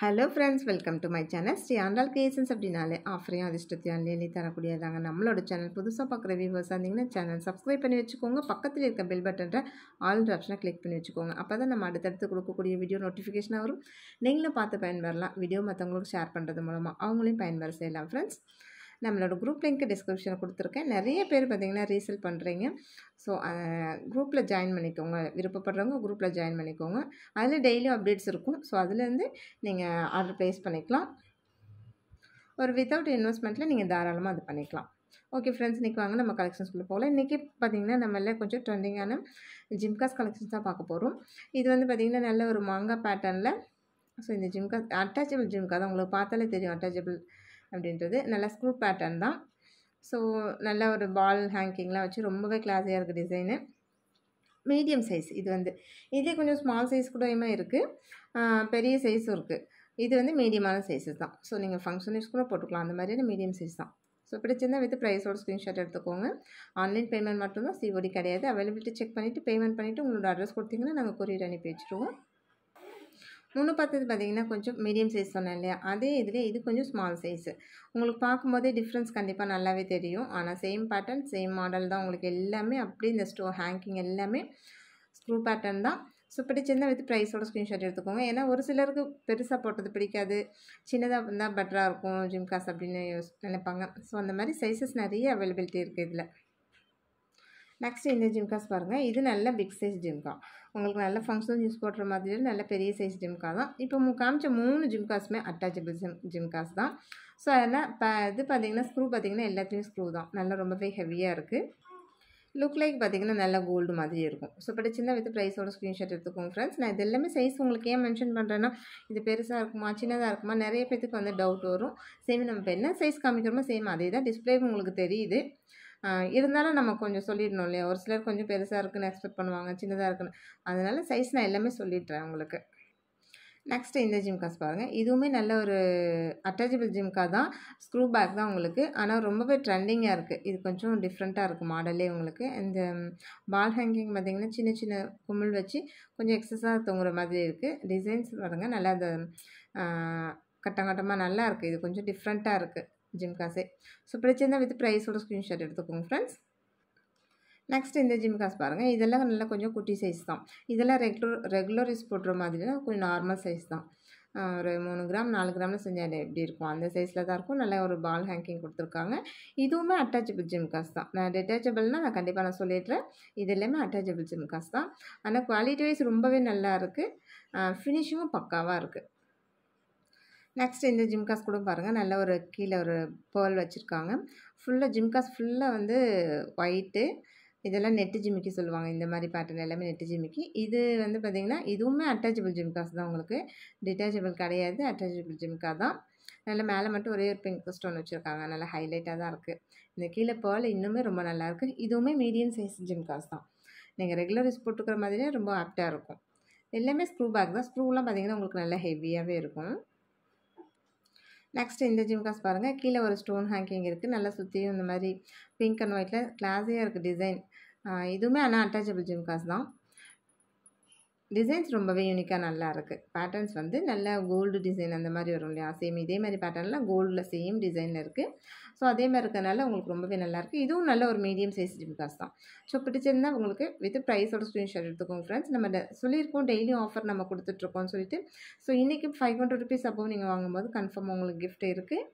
hello friends welcome to my channel Shri Andal creations அப்படின்னாலே ஆஃபரையும் அதிர்ஷ்டத்தையும் அன்லேயே தரக்கூடியதாங்க நம்மளோட சேனல் புதுசாக பார்க்குற வியூவர்ஸாக இருந்தீங்கன்னா சேனல் சப்ஸ்கிரைப் பண்ணி வச்சுக்கோங்க பக்கத்தில் இருக்க பெல் பட்டன்ற ஆல் ஆப்ஷனை கிளிக் பண்ணி வச்சுக்கோங்க அப்போ தான் நம்ம அடுத்தடுத்து கொடுக்கக்கூடிய வீடியோ நோட்டிஃபிகேஷனாக வரும் நீங்களும் பார்த்து பயன்பெறலாம் வீடியோ மற்றவங்களுக்கு ஷேர் பண்ணுறது மூலமாக அவங்களையும் பயன்பெற செய்யலாம் ஃப்ரெண்ட்ஸ் நம்மளோட குரூப் லிங்க்கு டிஸ்கிரிப்ஷனில் கொடுத்துருக்கேன் நிறைய பேர் பார்த்திங்கன்னா ரீசல் பண்ணுறீங்க ஸோ குரூப்பில் ஜாயின் பண்ணிக்கோங்க விருப்பப்படுறவங்க குரூப்பில் ஜாயின் பண்ணிக்கோங்க அதில் டெய்லியும் அப்டேட்ஸ் இருக்கும் ஸோ அதுலேருந்து நீங்கள் ஆர்டர் ப்ளேஸ் பண்ணிக்கலாம் ஒரு வித்தவுட் இன்வெஸ்ட்மெண்ட்டில் நீங்கள் தாராளமாக அது பண்ணிக்கலாம் ஓகே ஃப்ரெண்ட்ஸ் இன்றைக்கி வாங்க நம்ம கலெக்ஷன்ஸ்குள்ளே போகலாம் இன்றைக்கி பார்த்திங்கன்னா நம்மள கொஞ்சம் ட்ரெண்டிங்கான ஜிம்காஸ் கலெக்ஷன்ஸ் தான் பார்க்க போகிறோம் இது வந்து பார்த்திங்கன்னா நல்ல ஒரு மாங்காய் பேட்டர்னில் ஸோ இந்த ஜிம்காஸ் அட்டாச்சபிள் ஜிம்கா தான் உங்களுக்கு பார்த்தாலே தெரியும் அட்டாச்சபிள் அப்படின்றது நல்லா ஸ்க்ரூ பேட்டர்ன் தான் ஸோ நல்ல ஒரு பால் ஹேங்கிங்லாம் வச்சு ரொம்பவே கிளாஸியாக இருக்குது டிசைனு மீடியம் சைஸ் இது வந்து இதே கொஞ்சம் ஸ்மால் சைஸ் கூடயுமே இருக்குது பெரிய சைஸும் இருக்குது இது வந்து மீடியமான சைஸஸ் தான் ஸோ நீங்கள் ஃபங்க்ஷன் யூஸ் கூட போட்டுக்கலாம் அந்த மாதிரியான மீடியம் சைஸ் தான் ஸோ பிடிச்சிருந்தால் வித் ப்ரைஸோட ஸ்க்ரீன்ஷாட் எடுத்துக்கோங்க ஆன்லைன் பேமெண்ட் மட்டும்தான் சிஓடி கிடையாது அவைலபிலிட்டி செக் பண்ணிவிட்டு பேமெண்ட் பண்ணிவிட்டு உங்களோட அட்ரஸ் கொடுத்தீங்கன்னா நாங்கள் கொரியர் அனுப்பி வச்சுருவோம் முன்னே பார்த்தது பார்த்திங்கன்னா கொஞ்சம் மீடியம் சைஸ் சொன்னேன் இல்லையா அதே இதில் இது கொஞ்சம் ஸ்மால் சைஸு உங்களுக்கு பார்க்கும்போதே டிஃப்ரென்ஸ் கண்டிப்பாக நல்லாவே தெரியும் ஆனால் சேம் பேட்டர்ன் சேம் மாடல் தான் உங்களுக்கு எல்லாமே அப்படி இந்த ஸ்டோ ஹேங்கிங் எல்லாமே ஸ்க்ரூ பேட்டர்ன் தான் ஸோ பிடிச்சிருந்தால் வித் ப்ரைஸோட ஸ்க்ரீன்ஷாட் எடுத்துக்கோங்க ஏன்னா ஒரு சிலருக்கு பெருசாக போட்டது பிடிக்காது சின்னதாக இருந்தால் பெட்டராக இருக்கும் ஜிம்காஸ் அப்படின்னு யோஸ் நினைப்பாங்க ஸோ அந்த மாதிரி சைஸஸ் நிறைய அவைலபிலிட்டி இருக்குது இதில் நெக்ஸ்ட் இந்த ஜிம்காஸ் பாருங்கள் இது நல்ல பிக் சைஸ் ஜிம்கா உங்களுக்கு நல்ல ஃபங்க்ஷன் யூஸ் போடுற மாதிரி நல்ல பெரிய சைஸ் ஜிம்கா தான் இப்போ மு காமிச்ச மூணு ஜிம்காஸுமே அட்டாச்சபிள் ஜிம் ஜிம்காஸ் தான் ஸோ அதில் இப்போ இது பார்த்தீங்கன்னா ஸ்க்ரூ பார்த்திங்கன்னா எல்லாத்துலேயும் ஸ்க்ரூ தான் நல்லா ரொம்பவே ஹெவியாக இருக்குது லுக் லைக் பார்த்திங்கன்னா நல்லா கோல்டு மாதிரி இருக்கும் ஸோ சின்ன வித்து ப்ரைஸோட ஸ்க்ரீன்ஷாட் எடுத்துக்கோங்க ஃப்ரெண்ட்ஸ் நான் இது எல்லாமே சைஸ் உங்களுக்கு ஏன் மென்ஷன் பண்ணுறேன்னா இது பெருசாக இருக்குமா சின்னதாக இருக்குமா நிறைய பேத்துக்கு வந்து டவுட் வரும் சேம் நம்ம இப்போ என்ன சைஸ் காமிக்கிறோமோ சேம் அதே தான் டிஸ்பிளே உங்களுக்கு தெரியுது இருந்தாலும் நம்ம கொஞ்சம் சொல்லிடணும் இல்லையா ஒரு சிலர் கொஞ்சம் பெருசாக இருக்குன்னு எக்ஸ்பெக்ட் பண்ணுவாங்க சின்னதாக இருக்குன்னு அதனால் சைஸ் நான் எல்லாமே சொல்லிடுறேன் உங்களுக்கு நெக்ஸ்ட்டு இந்த ஜிம்காஸ் பாருங்கள் இதுவுமே நல்ல ஒரு அட்டாச்சபிள் ஜிம்கா தான் ஸ்க்ரூ பேக் தான் உங்களுக்கு ஆனால் ரொம்பவே ட்ரெண்டிங்காக இருக்குது இது கொஞ்சம் டிஃப்ரெண்ட்டாக இருக்குது மாடலே உங்களுக்கு இந்த பால் ஹேங்கிங் பார்த்திங்கன்னா சின்ன சின்ன குமிழ் வச்சு கொஞ்சம் எக்ஸஸாக தொங்குற மாதிரி இருக்குது டிசைன்ஸ் பாருங்கள் நல்லா அந்த கட்டம் கட்டமாக நல்லா இருக்குது இது கொஞ்சம் டிஃப்ரெண்ட்டாக இருக்குது ஜிம்காஸே ஸோ பிடிச்சிருந்தால் வித் ப்ரைஸோட ஸ்க்ரீன்ஷாட் எடுத்துக்கோங்க ஃப்ரெண்ட்ஸ் நெக்ஸ்ட் இந்த ஜிம்காஸ் பாருங்கள் இதெல்லாம் நல்லா கொஞ்சம் குட்டி சைஸ் தான் இதெல்லாம் ரெகுலர் ரெகுலர் யூஸ் போடுற மாதிரினா கொஞ்சம் நார்மல் சைஸ் தான் ஒரு மூணு கிராம் நாலு கிராமில் செஞ்சால் எப்படி இருக்கும் அந்த சைஸில் தான் இருக்கும் நல்லா ஒரு பால் ஹேங்கிங் கொடுத்துருக்காங்க இதுவுமே அட்டாச்சபிள் காசு தான் நான் டெட்டாச்சபிள்னால் நான் கண்டிப்பாக நான் சொல்லிடுறேன் இது எல்லாமே அட்டாச்சபிள் காசு தான் ஆனால் குவாலிட்டி வைஸ் ரொம்பவே நல்லா இருக்குது ஃபினிஷிங்கும் பக்காவாக இருக்குது நெக்ஸ்ட் இந்த ஜிம்காஸ் கூட பாருங்கள் நல்ல ஒரு கீழே ஒரு பேர்ல் வச்சுருக்காங்க ஃபுல்லாக ஜிம்காஸ் ஃபுல்லாக வந்து ஒயிட்டு இதெல்லாம் நெட்டு ஜிமிக்கி சொல்லுவாங்க இந்த மாதிரி பேட்டர்ன் எல்லாமே நெட்டு ஜிமிக்கி இது வந்து பார்த்திங்கன்னா இதுவுமே அட்டாச்சபிள் ஜிம்காஸ் தான் உங்களுக்கு டிட்டாச்சபிள் கிடையாது அட்டாச்சபிள் ஜிம்கா தான் நல்ல மேலே மட்டும் ஒரே ஒரு பிங்க் ஸ்டோன் வச்சுருக்காங்க நல்லா ஹைலைட்டாக தான் இருக்குது இந்த கீழே பேர்ல் இன்னுமே ரொம்ப நல்லாயிருக்கு இதுவுமே மீடியம் சைஸ் ஜிம்காஸ் தான் நீங்கள் ரெகுலர் யூஸ் போட்டுக்கிற மாதிரியே ரொம்ப ஆப்டாக இருக்கும் எல்லாமே ஸ்க்ரூ பேக் தான் ஸ்க்ரூலாம் பார்த்திங்கன்னா உங்களுக்கு நல்லா ஹெவியாகவே இருக்கும் நெக்ஸ்ட்டு இந்த ஜிம்காஸ் பாருங்கள் கீழே ஒரு ஸ்டோன் ஹேங்கிங் இருக்குது நல்லா சுற்றியும் இந்த மாதிரி பிங்க் அண்ட் ஒயிட்டில் கிளாஸியாக இருக்குது டிசைன் இதுவுமே ஆனால் அட்டாச்சபிள் ஜிம்காஸ் தான் டிசைன்ஸ் ரொம்பவே யூனிக்காக நல்லா இருக்குது பேட்டர்ன்ஸ் வந்து நல்லா கோல்டு டிசைன் அந்த மாதிரி வரும் இல்லையா சேம் இதே மாதிரி பேட்டர்னில் கோல்டில் சேம் டிசைனில் இருக்குது ஸோ அதே மாதிரி இருக்கனால உங்களுக்கு ரொம்பவே நல்லாயிருக்கு இதுவும் நல்ல ஒரு மீடியம் சைஸ் ஜிம்காஸ் தான் ஸோ பிடிச்சிருந்தா உங்களுக்கு வித் ப்ரைஸோட ஸ்க்ரீன்ஷாட் எடுத்துக்கோங்க ஃப்ரெண்ட்ஸ் நம்ம சொல்லியிருக்கோம் டெய்லியும் ஆஃபர் நம்ம கொடுத்துட்ருக்கோம்னு சொல்லிட்டு ஸோ இன்றைக்கி ஃபைவ் ஹண்ட்ரட் ருபீஸ் அப்போ நீங்கள் வாங்கும்போது கன்ஃபார்ம் உங்களுக்கு கிஃப்ட் இருக்குது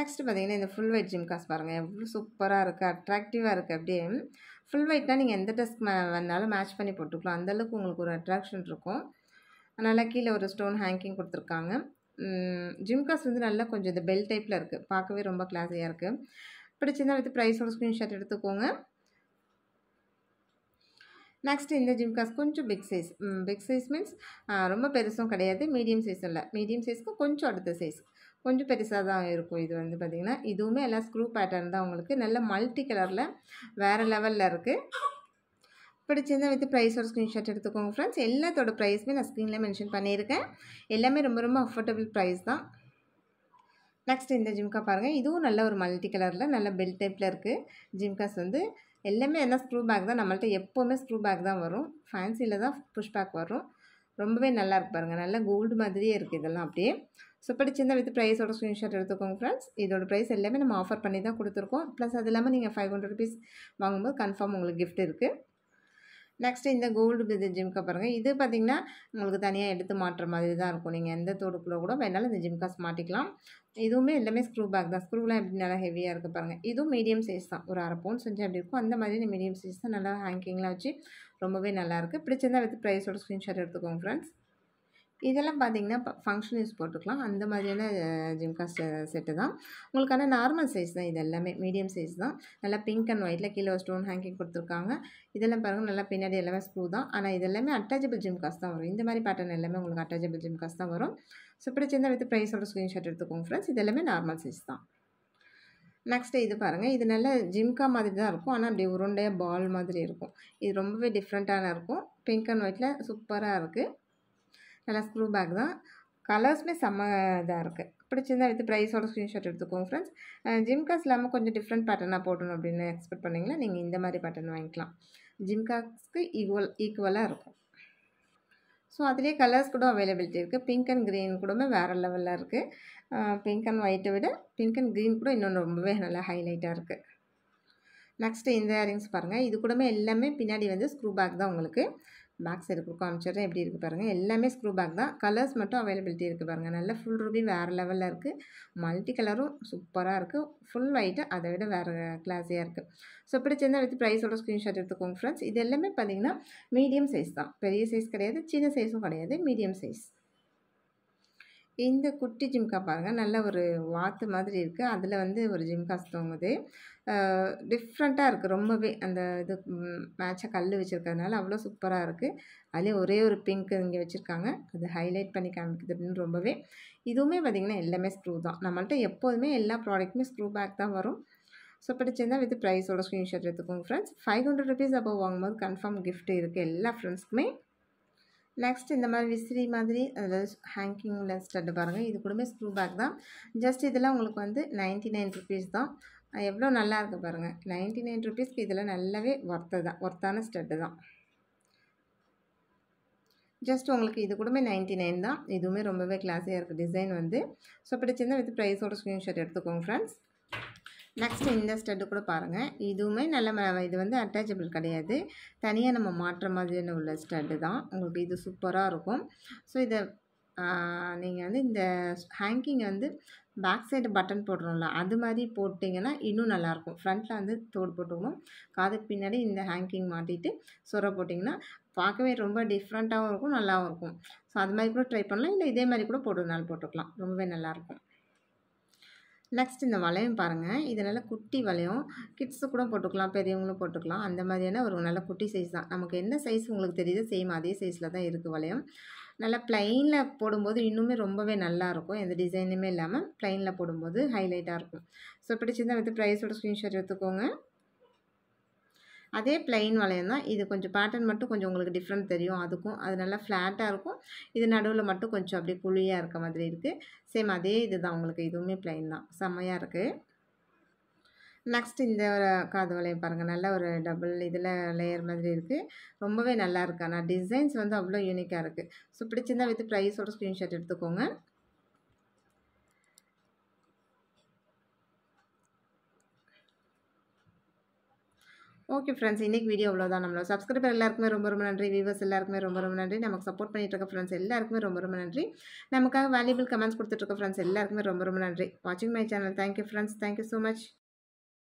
நெக்ஸ்ட் பார்த்தீங்கன்னா இந்த ஃபுல் ஜிம் ஜிம்காஸ் பாருங்கள் எவ்வளோ சூப்பராக இருக்குது அட்ராக்டிவாக இருக்குது அப்படியே ஃபுல் ஒயிட்டாக நீங்கள் எந்த ட்ரெஸ்க்கு மே வந்தாலும் மேட்ச் பண்ணி போட்டுக்கலாம் அந்தளவுக்கு உங்களுக்கு ஒரு அட்ராக்ஷன் இருக்கும் அதனால் கீழே ஒரு ஸ்டோன் ஹேங்கிங் கொடுத்துருக்காங்க ஜிம்காஸ் வந்து நல்லா கொஞ்சம் இந்த பெல் டைப்பில் இருக்குது பார்க்கவே ரொம்ப கிளாஸியாக இருக்குது பிடிச்சிருந்தால் எடுத்து ப்ரைஸோட ஸ்க்ரீன்ஷாட் எடுத்துக்கோங்க நெக்ஸ்ட் இந்த ஜிம்காஸ் கொஞ்சம் big size big size means ரொம்ப பெருசும் கிடையாது மீடியம் சைஸ் இல்லை மீடியம் சைஸ்க்கு கொஞ்சம் அடுத்த சைஸ் கொஞ்சம் பெருசாக தான் இருக்கும் இது வந்து பார்த்திங்கன்னா இதுவுமே எல்லாம் ஸ்க்ரூ பேட்டர்ன் தான் உங்களுக்கு நல்ல மல்டி கலரில் வேறு லெவலில் இருக்குது பிடிச்சிருந்தா வித் ப்ரைஸோட ஸ்க்ரீன்ஷாட் எடுத்துக்கோங்க ஃப்ரெண்ட்ஸ் எல்லாத்தோட ப்ரைஸுமே நான் ஸ்க்ரீனில் மென்ஷன் பண்ணியிருக்கேன் எல்லாமே ரொம்ப ரொம்ப அஃபோர்டபுள் ப்ரைஸ் தான் நெக்ஸ்ட் இந்த ஜிம்கா பாருங்கள் இதுவும் நல்ல ஒரு மல்டி கலரில் நல்ல பெல்ட் டைப்பில் இருக்குது ஜிம்காஸ் வந்து எல்லாமே என்ன ஸ்க்ரூ பேக் தான் நம்மள்ட்ட எப்போவுமே ஸ்க்ரூ பேக் தான் வரும் ஃபேன்சியில் தான் புஷ் பேக் வரும் ரொம்பவே நல்லா இருக்கு பாருங்கள் நல்ல கோல்டு மாதிரியே இருக்குது இதெல்லாம் அப்படியே ஸோ பிடிச்சிருந்தால் வித் ப்ரைஸோட ஸ்க்ரீன்ஷாட் எடுத்துக்கோங்க ஃப்ரெண்ட்ஸ் இதோட ப்ரைஸ் எல்லாமே நம்ம ஆஃபர் பண்ணி தான் கொடுத்துருக்கோம் ப்ளஸ் அது இல்லாமல் நீங்கள் ஃபைவ் ஹண்ட்ரட் ருபீஸ் வாங்கும்போது கன்ஃபார்ம் உங்களுக்கு கிஃப்ட் இருக்குது நெக்ஸ்ட்டு இந்த கோல்டு வித் ஜிம்கா பாருங்கள் இது பார்த்திங்கன்னா உங்களுக்கு தனியாக எடுத்து மாட்டுற மாதிரி தான் இருக்கும் நீங்கள் எந்த தோடுக்குள்ளே கூட வேணாலும் இந்த ஜிம்காஸ் மாட்டிக்கலாம் இதுவுமே எல்லாமே ஸ்க்ரூ பேக் தான் ஸ்க்ரூலாம் எப்படி நல்லா ஹெவியாக இருக்குது பாருங்கள் இதுவும் மீடியம் சைஸ் தான் ஒரு அரை பவுன் செஞ்சு அப்படி இருக்கும் அந்த மாதிரி மீடியம் சைஸ் தான் நல்லா ஹேங்கிங்லாம் வச்சு ரொம்பவே நல்லாயிருக்கு பிடிச்சிருந்தால் வித் ப்ரைஸோட ஸ்க்ரீன்ஷாட் எடுத்துக்கோங்க ஃப்ரெண்ட்ஸ் இதெல்லாம் பார்த்தீங்கன்னா ஃபங்க்ஷன் யூஸ் போட்டுக்கலாம் அந்த மாதிரியான ஜிம்கா செட்டு தான் உங்களுக்கான நார்மல் சைஸ் தான் இது எல்லாமே மீடியம் சைஸ் தான் நல்லா பிங்க் அண்ட் ஒயிட்டில் கீழே ஸ்டோன் ஹேங்கிங் கொடுத்துருக்காங்க இதெல்லாம் பாருங்கள் நல்லா பின்னாடி எல்லாமே ஸ்க்ரூ தான் ஆனால் இது எல்லாமே அட்டாச்சபிள் ஜிம்காஸ் தான் வரும் இந்த மாதிரி பேட்டர்ன் எல்லாமே உங்களுக்கு அட்டாச்சபிள் ஜிம்காஸ் தான் வரும் ஸோ சின்ன வித்து ப்ரைஸோட ஸ்க்ரீன்ஷாட் எடுத்துக்கோங்க ஃப்ரெண்ட்ஸ் இதெல்லாமே எல்லாமே நார்மல் சைஸ் தான் நெக்ஸ்ட்டு இது பாருங்கள் இது நல்ல ஜிம்கா மாதிரி தான் இருக்கும் ஆனால் அப்படி உருண்டையாக பால் மாதிரி இருக்கும் இது ரொம்பவே டிஃப்ரெண்ட்டான இருக்கும் பிங்க் அண்ட் ஒயிட்டில் சூப்பராக இருக்குது நல்லா ஸ்க்ரூ பேக் தான் கலர்ஸுமே செம்ம இதாக இருக்குது பிடிச்சிருந்தா எடுத்து ப்ரைஸோட ஸ்க்ரீன்ஷாட் எடுத்துக்கோங்க ஃப்ரெண்ட்ஸ் ஜிம்காஸ் இல்லாமல் கொஞ்சம் டிஃப்ரெண்ட் பேட்டர்னாக போட்டணும் அப்படின்னு எக்ஸ்பெக்ட் பண்ணிங்களா நீங்கள் இந்த மாதிரி பேட்டர்ன் வாங்கிக்கலாம் ஜிம்காஸ்க்கு ஈக்குவல் ஈக்குவலாக இருக்கும் ஸோ அதுலேயே கலர்ஸ் கூட அவைலபிலிட்டி இருக்குது பிங்க் அண்ட் க்ரீன் கூடமே வேறு லெவலில் இருக்குது பிங்க் அண்ட் ஒயிட்டை விட பிங்க் அண்ட் க்ரீன் கூட இன்னொன்று ரொம்பவே நல்லா ஹைலைட்டாக இருக்குது நெக்ஸ்ட்டு இந்த இயரிங்ஸ் பாருங்கள் இது கூடமே எல்லாமே பின்னாடி வந்து ஸ்க்ரூ பேக் தான் உங்களுக்கு பேக் சைடு கொடுக்க காமிச்சிடுறேன் எப்படி இருக்குது பாருங்கள் எல்லாமே ஸ்க்ரூ பேக் தான் கலர்ஸ் மட்டும் அவைலபிலிட்டி இருக்குது பாருங்கள் நல்ல ஃபுல் ரூபி வேறு லெவலில் இருக்குது மல்டி கலரும் சூப்பராக இருக்குது ஃபுல் ஒயிட்டு அதை விட வேறு கிளாஸியாக இருக்குது ஸோ பிடிச்சிருந்தால் எடுத்து ப்ரைஸோட ஸ்க்ரீன்ஷாட் எடுத்துக்கோங்க ஃப்ரெண்ட்ஸ் இது எல்லாமே பார்த்திங்கன்னா மீடியம் சைஸ் தான் பெரிய சைஸ் கிடையாது சின்ன சைஸும் கிடையாது மீடியம் சைஸ் இந்த குட்டி ஜிம்கா பாருங்கள் நல்ல ஒரு வாத்து மாதிரி இருக்குது அதில் வந்து ஒரு ஜிம்காஸ் தூங்குது டிஃப்ரெண்ட்டாக இருக்குது ரொம்பவே அந்த இது மேட்சாக கல் வச்சுருக்கிறதுனால அவ்வளோ சூப்பராக இருக்குது அதிலே ஒரே ஒரு பிங்க் இங்கே வச்சுருக்காங்க அது ஹைலைட் பண்ணி அப்படின்னு ரொம்பவே இதுவுமே பார்த்திங்கன்னா எல்லாமே ஸ்க்ரூ தான் நம்மள்ட்ட எப்போதுமே எல்லா ப்ராடக்ட்டுமே ஸ்க்ரூ பேக் தான் வரும் ஸோ பிடிச்சிருந்தா வித் ப்ரைஸோட ஸ்க்ரீன்ஷாட் எடுத்துக்கோங்க ஃப்ரெண்ட்ஸ் ஃபைவ் ஹண்ட்ரட் ருபீஸ் அப்போ வாங்கும்போது கன்ஃபார்ம் கிஃப்ட் இருக்குது எல்லா ஃப்ரெண்ட்ஸ்க்குமே நெக்ஸ்ட் இந்த மாதிரி விசிறி மாதிரி அதாவது ஹேங்கிங்கில் ஸ்டட்டு பாருங்கள் இது கூடமே ஸ்க்ரூ பேக் தான் ஜஸ்ட் இதெல்லாம் உங்களுக்கு வந்து நைன்ட்டி நைன் ருபீஸ் தான் எவ்வளோ நல்லா இருக்குது பாருங்கள் நைன்ட்டி நைன் ருபீஸ்க்கு இதில் நல்லாவே ஒர்த்து தான் ஒர்த்தான ஸ்டட்டு தான் ஜஸ்ட் உங்களுக்கு இது கூடமே நைன்ட்டி நைன் தான் இதுவுமே ரொம்பவே கிளாஸியாக இருக்குது டிசைன் வந்து ஸோ சின்ன வித் ப்ரைஸோட ஸ்க்ரீன்ஷாட் எடுத்துக்கோங்க ஃப்ரெண்ட்ஸ் நெக்ஸ்ட் இந்த ஸ்டெட்டு கூட பாருங்கள் இதுவுமே நல்ல இது வந்து அட்டாச்சபிள் கிடையாது தனியாக நம்ம மாட்டுற மாதிரியான உள்ள ஸ்டெட்டு தான் உங்களுக்கு இது சூப்பராக இருக்கும் ஸோ இதை நீங்கள் வந்து இந்த ஹேங்கிங் வந்து பேக் சைடு பட்டன் போடுறோம்ல அது மாதிரி போட்டிங்கன்னா இன்னும் நல்லாயிருக்கும் ஃப்ரண்ட்டில் வந்து தோடு போட்டுக்கணும் காதுக்கு பின்னாடி இந்த ஹேங்கிங் மாட்டிட்டு சுர போட்டிங்கன்னா பார்க்கவே ரொம்ப டிஃப்ரெண்ட்டாகவும் இருக்கும் நல்லாவும் இருக்கும் ஸோ அது மாதிரி கூட ட்ரை பண்ணலாம் இல்லை இதே மாதிரி கூட போடுறதுனால போட்டுக்கலாம் ரொம்பவே நல்லாயிருக்கும் நெக்ஸ்ட் இந்த வளையம் பாருங்கள் இது நல்ல குட்டி வளையம் கிட்ஸு கூட போட்டுக்கலாம் பெரியவங்களும் போட்டுக்கலாம் அந்த மாதிரியான ஒரு நல்ல குட்டி சைஸ் தான் நமக்கு என்ன சைஸ் உங்களுக்கு தெரியுதோ சேம் அதே சைஸில் தான் இருக்குது வளையம் நல்லா ப்ளைனில் போடும்போது இன்னுமே ரொம்பவே நல்லாயிருக்கும் எந்த டிசைனுமே இல்லாமல் ப்ளைனில் போடும்போது ஹைலைட்டாக இருக்கும் ஸோ பிடிச்சிருந்தால் வந்து ப்ரைஸோட ஸ்க்ரீன்ஷாட் எடுத்துக்கோங்க அதே பிளைன் வளையம் தான் இது கொஞ்சம் பேட்டர்ன் மட்டும் கொஞ்சம் உங்களுக்கு டிஃப்ரெண்ட் தெரியும் அதுக்கும் அது நல்லா ஃப்ளாட்டாக இருக்கும் இது நடுவில் மட்டும் கொஞ்சம் அப்படியே குழியாக இருக்க மாதிரி இருக்குது சேம் அதே இது தான் உங்களுக்கு இதுவுமே பிளைன் தான் செம்மையாக இருக்குது நெக்ஸ்ட் இந்த ஒரு காது வளையம் பாருங்கள் நல்ல ஒரு டபுள் இதில் லேயர் மாதிரி இருக்குது ரொம்பவே நல்லா இருக்குது ஆனால் டிசைன்ஸ் வந்து அவ்வளோ யூனிக்காக இருக்குது ஸோ பிடிச்சிருந்தா வித் ப்ரைஸோட ஸ்க்ரீன்ஷாட் எடுத்துக்கோங்க ஓகே ஃப்ரெண்ட்ஸ் இன்றைக்கி வீடியோ அவ்வளோதான் நம்மளோட சப்ஸ்கிரைபர் எல்லாருக்குமே ரொம்ப ரொம்ப நன்றி வீவர்ஸ் எல்லாருக்குமே ரொம்ப ரொம்ப நன்றி நமக்கு சப்போர்ட் பண்ணிட்டு இருக்க ஃப்ரெண்ட்ஸ் எல்லாருக்குமே ரொம்ப ரொம்ப நன்றி நமக்காக வேல்யூபிள் கமெண்ட்ஸ் கொடுத்துட்டு இருக்க ஃப்ரெண்ட்ஸ் எல்லாருக்குமே ரொம்ப ரொம்ப நன்றி வாட்சிங் my channel thank you friends thank you so much